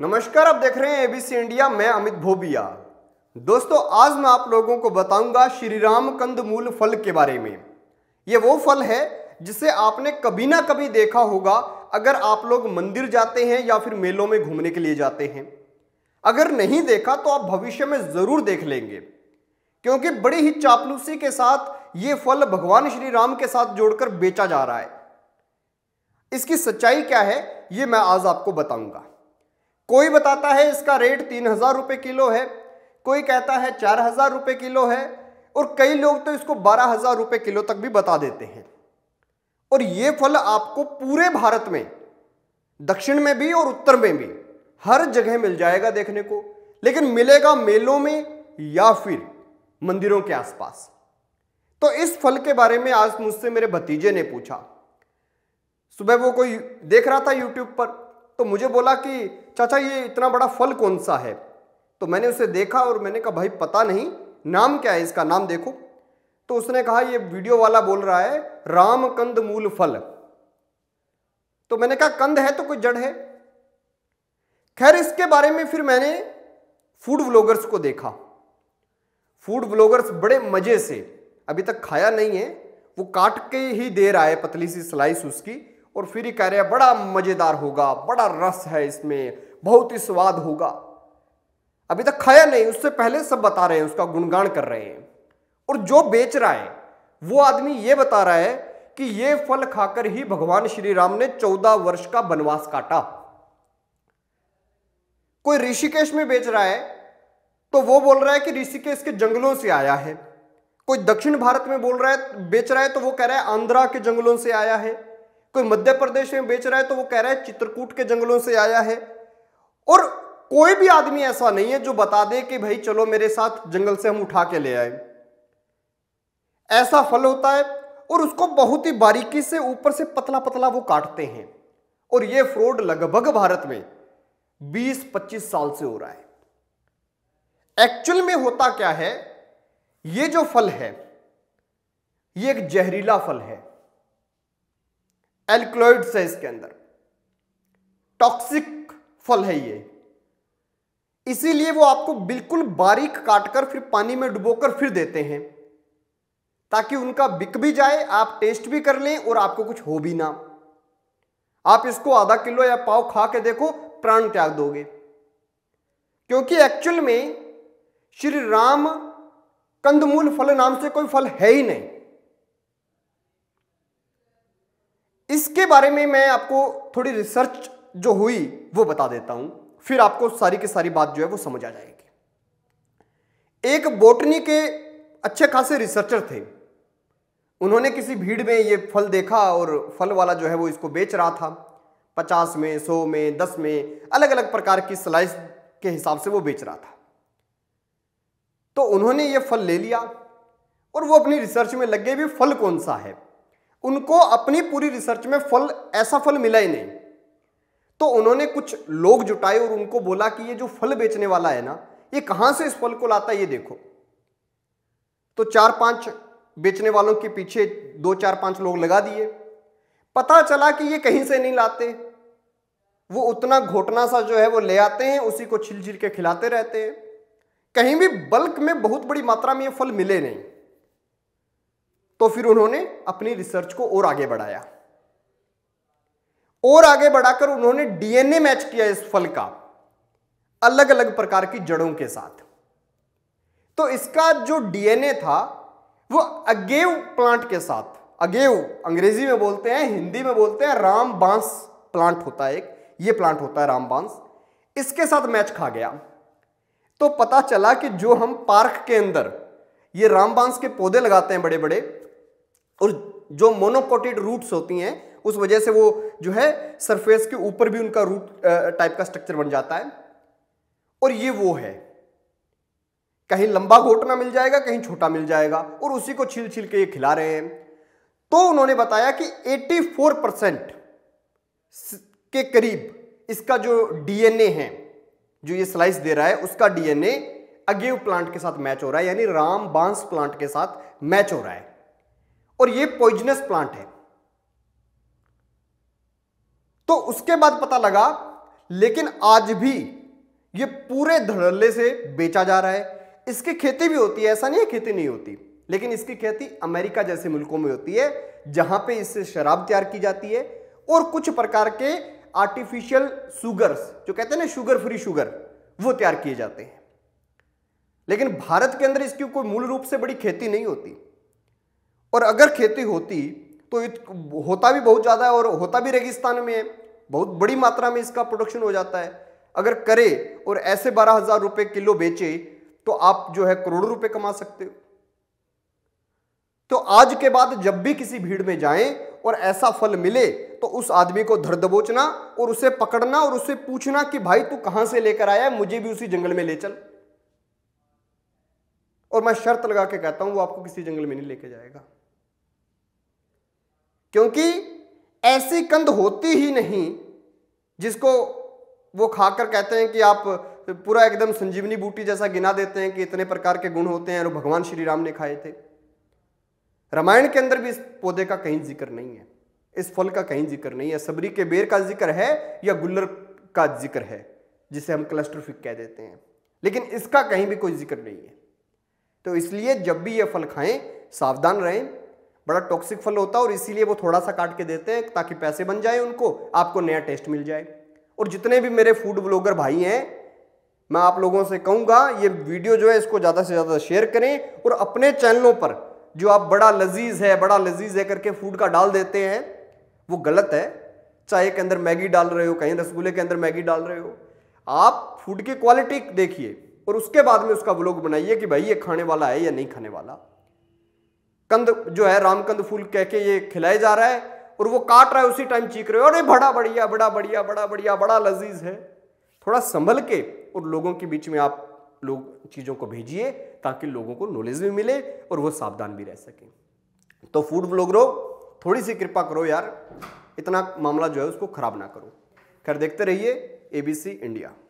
नमस्कार आप देख रहे हैं एबीसी इंडिया मैं अमित भोबिया दोस्तों आज मैं आप लोगों को बताऊंगा श्री राम मूल फल के बारे में ये वो फल है जिसे आपने कभी ना कभी देखा होगा अगर आप लोग मंदिर जाते हैं या फिर मेलों में घूमने के लिए जाते हैं अगर नहीं देखा तो आप भविष्य में ज़रूर देख लेंगे क्योंकि बड़ी ही चापलूसी के साथ ये फल भगवान श्री राम के साथ जोड़कर बेचा जा रहा है इसकी सच्चाई क्या है ये मैं आज आपको बताऊंगा कोई बताता है इसका रेट तीन हज़ार रुपये किलो है कोई कहता है चार हज़ार रुपये किलो है और कई लोग तो इसको बारह हज़ार रुपये किलो तक भी बता देते हैं और ये फल आपको पूरे भारत में दक्षिण में भी और उत्तर में भी हर जगह मिल जाएगा देखने को लेकिन मिलेगा मेलों में या फिर मंदिरों के आसपास तो इस फल के बारे में आज मुझसे मेरे भतीजे ने पूछा सुबह वो कोई देख रहा था यूट्यूब पर तो मुझे बोला कि चाचा ये इतना बड़ा फल कौन सा है तो मैंने उसे देखा और मैंने कहा भाई पता नहीं नाम क्या है इसका नाम देखो तो उसने कहा ये वीडियो वाला बोल रहा है रामकंद मूल फल तो मैंने कहा कंद है तो कोई जड़ है खैर इसके बारे में फिर मैंने फूड व्लॉगर्स को देखा फूड व्लॉगर्स बड़े मज़े से अभी तक खाया नहीं है वो काट के ही दे रहा है पतली सी स्लाइस उसकी और फिर ही कह रहे हैं बड़ा मज़ेदार होगा बड़ा रस है इसमें बहुत ही स्वाद होगा अभी तक खाया नहीं उससे पहले सब बता रहे हैं उसका गुणगान कर रहे हैं और जो बेच रहा है वो आदमी ये बता रहा है कि ये फल खाकर ही भगवान श्री राम ने चौदह वर्ष का वनवास काटा कोई ऋषिकेश में बेच रहा है तो वो बोल रहा है कि ऋषिकेश के जंगलों से आया है कोई दक्षिण भारत में बोल रहा है बेच रहा है तो वो कह रहा है आंध्रा के जंगलों से आया है कोई मध्य प्रदेश में बेच रहा है तो वो कह रहा है चित्रकूट के जंगलों से आया है और कोई भी आदमी ऐसा नहीं है जो बता दे कि भाई चलो मेरे साथ जंगल से हम उठा के ले आए ऐसा फल होता है और उसको बहुत ही बारीकी से ऊपर से पतला पतला वो काटते हैं और ये फ्रॉड लगभग भारत में 20-25 साल से हो रहा है एक्चुअल में होता क्या है ये जो फल है ये एक जहरीला फल है एल्कलॉइड्स है इसके अंदर टॉक्सिक फल है ये इसीलिए वो आपको बिल्कुल बारीक काटकर फिर पानी में डुबोकर फिर देते हैं ताकि उनका बिक भी जाए आप टेस्ट भी कर लें और आपको कुछ हो भी ना आप इसको आधा किलो या पाव खा के देखो प्राण त्याग दोगे क्योंकि एक्चुअल में श्री राम कंदमूल फल नाम से कोई फल है ही नहीं इसके बारे में मैं आपको थोड़ी रिसर्च जो हुई वो बता देता हूं फिर आपको सारी की सारी बात जो है वो समझ आ जाएगी एक बोटनी के अच्छे खासे रिसर्चर थे उन्होंने किसी भीड़ में ये फल देखा और फल वाला जो है वो इसको बेच रहा था पचास में सौ में दस में अलग अलग प्रकार की स्लाइस के हिसाब से वो बेच रहा था तो उन्होंने ये फल ले लिया और वो अपनी रिसर्च में लग गए भी फल कौन सा है उनको अपनी पूरी रिसर्च में फल ऐसा फल मिला ही नहीं तो उन्होंने कुछ लोग जुटाए और उनको बोला कि ये जो फल बेचने वाला है ना ये कहां से इस फल को लाता है ये देखो तो चार पांच बेचने वालों के पीछे दो चार पांच लोग लगा दिए पता चला कि ये कहीं से नहीं लाते वो उतना घोटना सा जो है वो ले आते हैं उसी को छिलझिल के खिलाते रहते हैं कहीं भी बल्क में बहुत बड़ी मात्रा में ये फल मिले नहीं तो फिर उन्होंने अपनी रिसर्च को और आगे बढ़ाया और आगे बढ़ाकर उन्होंने डीएनए मैच किया इस फल का अलग अलग प्रकार की जड़ों के साथ तो इसका जो डीएनए था वो अगेव प्लांट के साथ अगेव अंग्रेजी में बोलते हैं हिंदी में बोलते हैं राम बांस प्लांट होता है एक ये प्लांट होता है राम बांस इसके साथ मैच खा गया तो पता चला कि जो हम पार्क के अंदर ये रामबांस के पौधे लगाते हैं बड़े बड़े और जो मोनोकोटेड रूट्स होती हैं उस वजह से वो जो है सरफेस के ऊपर भी उनका रूट टाइप का स्ट्रक्चर बन जाता है और ये वो है कहीं लंबा घोटना मिल जाएगा कहीं छोटा मिल जाएगा और उसी को छील छील के ये खिला रहे हैं तो उन्होंने बताया कि 84 परसेंट के करीब इसका जो डीएनए है जो ये स्लाइस दे रहा है उसका डीएनए अगेव प्लांट के साथ मैच हो रहा है यानी राम बांस प्लांट के साथ मैच हो रहा है और ये पॉइजनस प्लांट है तो उसके बाद पता लगा लेकिन आज भी ये पूरे धड़ल्ले से बेचा जा रहा है इसकी खेती भी होती है ऐसा नहीं है खेती नहीं होती लेकिन इसकी खेती अमेरिका जैसे मुल्कों में होती है जहां पे इससे शराब तैयार की जाती है और कुछ प्रकार के आर्टिफिशियल शुगर्स जो कहते हैं ना शुगर फ्री शुगर वो तैयार किए जाते हैं लेकिन भारत के अंदर इसकी कोई मूल रूप से बड़ी खेती नहीं होती और अगर खेती होती तो होता भी बहुत ज़्यादा है और होता भी रेगिस्तान में है बहुत बड़ी मात्रा में इसका प्रोडक्शन हो जाता है अगर करे और ऐसे बारह हजार रुपये किलो बेचे तो आप जो है करोड़ों रुपए कमा सकते हो तो आज के बाद जब भी किसी भीड़ में जाएं और ऐसा फल मिले तो उस आदमी को धर दबोचना और उसे पकड़ना और उसे पूछना कि भाई तू कहां से लेकर आया मुझे भी उसी जंगल में ले चल और मैं शर्त लगा के कहता हूं वो आपको किसी जंगल में नहीं लेके जाएगा क्योंकि ऐसी कंद होती ही नहीं जिसको वो खाकर कहते हैं कि आप पूरा एकदम संजीवनी बूटी जैसा गिना देते हैं कि इतने प्रकार के गुण होते हैं और भगवान श्री राम ने खाए थे रामायण के अंदर भी इस पौधे का कहीं जिक्र नहीं है इस फल का कहीं जिक्र नहीं है सबरी के बेर का जिक्र है या गुल्लर का जिक्र है जिसे हम क्लस्टर फिक कह देते हैं लेकिन इसका कहीं भी कोई जिक्र नहीं है तो इसलिए जब भी ये फल खाएं सावधान रहें बड़ा टॉक्सिक फल होता है और इसीलिए वो थोड़ा सा काट के देते हैं ताकि पैसे बन जाए उनको आपको नया टेस्ट मिल जाए और जितने भी मेरे फूड ब्लॉगर भाई हैं मैं आप लोगों से कहूँगा ये वीडियो जो है इसको ज़्यादा से ज़्यादा शेयर करें और अपने चैनलों पर जो आप बड़ा लजीज है बड़ा लजीज है करके फूड का डाल देते हैं वो गलत है चाय के अंदर मैगी डाल रहे हो कहीं रसगुल्ले के अंदर मैगी डाल रहे हो आप फूड की क्वालिटी देखिए और उसके बाद में उसका ब्लॉग बनाइए कि भाई ये खाने वाला है या नहीं खाने वाला कंद जो है रामकंद फूल कह के ये खिलाए जा रहा है और वो काट रहा है उसी टाइम चीख रहे हो अरे बड़ा बढ़िया बड़ा बढ़िया बड़ा बढ़िया बड़ा लजीज है थोड़ा संभल के और लोगों के बीच में आप लोग चीज़ों को भेजिए ताकि लोगों को नॉलेज भी मिले और वो सावधान भी रह सकें तो फूड ब्लॉगरों थोड़ी सी कृपा करो यार इतना मामला जो है उसको ख़राब ना करो खैर देखते रहिए एबीसी इंडिया